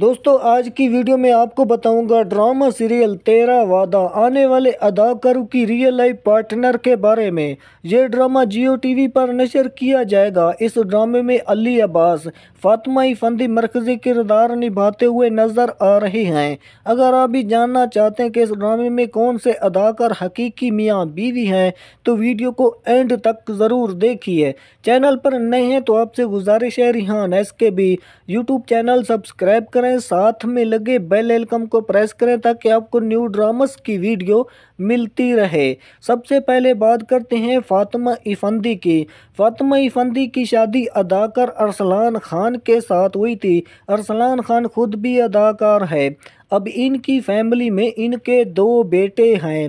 दोस्तों आज की वीडियो में आपको बताऊंगा ड्रामा सीरियल तेरा वादा आने वाले अदाकारों की रियल लाइफ पार्टनर के बारे में यह ड्रामा जियो टीवी पर नशर किया जाएगा इस ड्रामे में अली अब्बास फातमा फंदी मरकजी किरदार निभाते हुए नज़र आ रहे हैं अगर आप भी जानना चाहते हैं कि इस ड्रामे में कौन से अदाकार हकीकी मियाँ बीवी हैं तो वीडियो को एंड तक ज़रूर देखिए चैनल पर नए हैं तो आपसे गुजारिश है रिहान एस के भी यूट्यूब चैनल सब्सक्राइब कर करें साथ में लगे बेल एलकम को प्रेस करें ताकि आपको न्यू ड्रामास की वीडियो मिलती रहे सबसे पहले बात करते हैं फातिमा इफंदी की फातिमा इफंदी की शादी अदाकार अरसलान खान के साथ हुई थी अरसलान खान खुद भी अदाकार है अब इनकी फैमिली में इनके दो बेटे हैं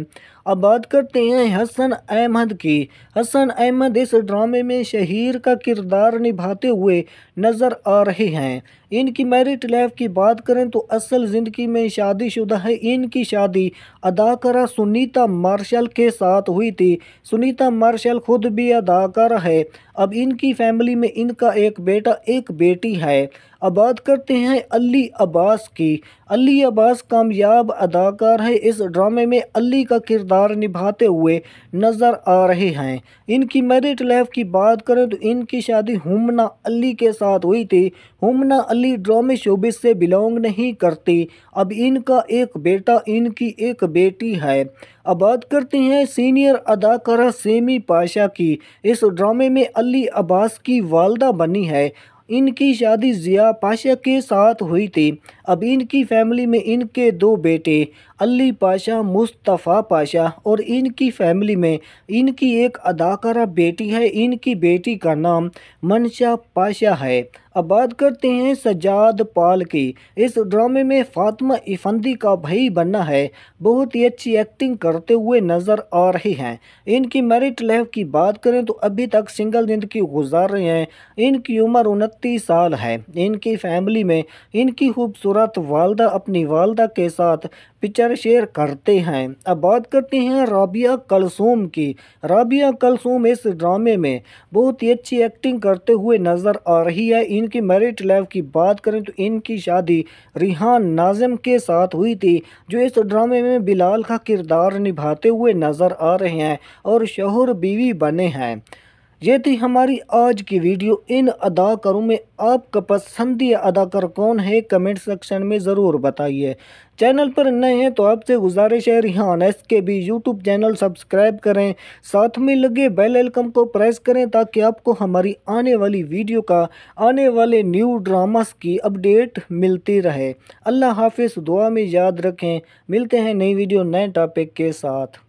अब बात करते हैं हसन अहमद की हसन अहमद इस ड्रामे में शहीर का किरदार निभाते हुए नज़र आ रहे हैं इनकी मैरिट लाइफ की बात करें तो असल ज़िंदगी में शादीशुदा है इनकी शादी अदाकारा सुनीता मार्शल के साथ हुई थी सुनीता मार्शल खुद भी अदाकारा है अब इनकी फैमिली में इनका एक बेटा एक बेटी है अब बात करते हैं अली अब्बास की अली अब्बास कामयाब अदाकार है इस ड्रामे में अली का किरदार किरदार निभाते हुए नज़र आ रहे हैं इनकी मैरिड लाइफ की बात करें तो इनकी शादी हुमना अली के साथ हुई थी हुमना अली ड्रामे शोबिस से बिलोंग नहीं करती अब इनका एक बेटा इनकी एक बेटी है अब बात करते हैं सीनियर अदाकारा सेमी पाशा की इस ड्रामे में अली अब्बास की वालदा बनी है इनकी शादी ज़िया पाशा के साथ हुई थी अब इनकी फैमिली में इनके दो बेटे अली पाशा मुस्तफ़ा पाशा और इनकी फैमिली में इनकी एक अदाकारा बेटी है इनकी बेटी का नाम मनशा पाशा है अब बात करते हैं सजाद पाल की इस ड्रामे में फातिमा इफंदी का भाई बनना है बहुत ही अच्छी एक्टिंग करते हुए नज़र आ रही हैं इनकी मैरिट लाइफ की बात करें तो अभी तक सिंगल ज़िंदगी गुजार रहे हैं इनकी उम्र उनतीस इकतीस साल है इनकी फैमिली में इनकी खूबसूरत वालदा अपनी वालदा के साथ पिक्चर शेयर करते हैं अब बात करते हैं राबिया कलसूम की राबिया कलसूम इस ड्रामे में बहुत ही अच्छी एक्टिंग करते हुए नज़र आ रही है इनकी मैरिट लाइफ की बात करें तो इनकी शादी रिहान नाजिम के साथ हुई थी जो इस ड्रामे में बिलाल का किरदार निभाते हुए नज़र आ रहे हैं और शहर बीवी बने हैं ये थी हमारी आज की वीडियो इन अदाकारों में आपका पसंदीदा अदाकार कौन है कमेंट सेक्शन में ज़रूर बताइए चैनल पर नए हैं तो आपसे गुजारिश है रिहान एस के भी यूट्यूब चैनल सब्सक्राइब करें साथ में लगे बेल आइकन को प्रेस करें ताकि आपको हमारी आने वाली वीडियो का आने वाले न्यू ड्रामास की अपडेट मिलती रहे अल्लाह हाफिज़ दुआ में याद रखें मिलते हैं नई वीडियो नए टॉपिक के साथ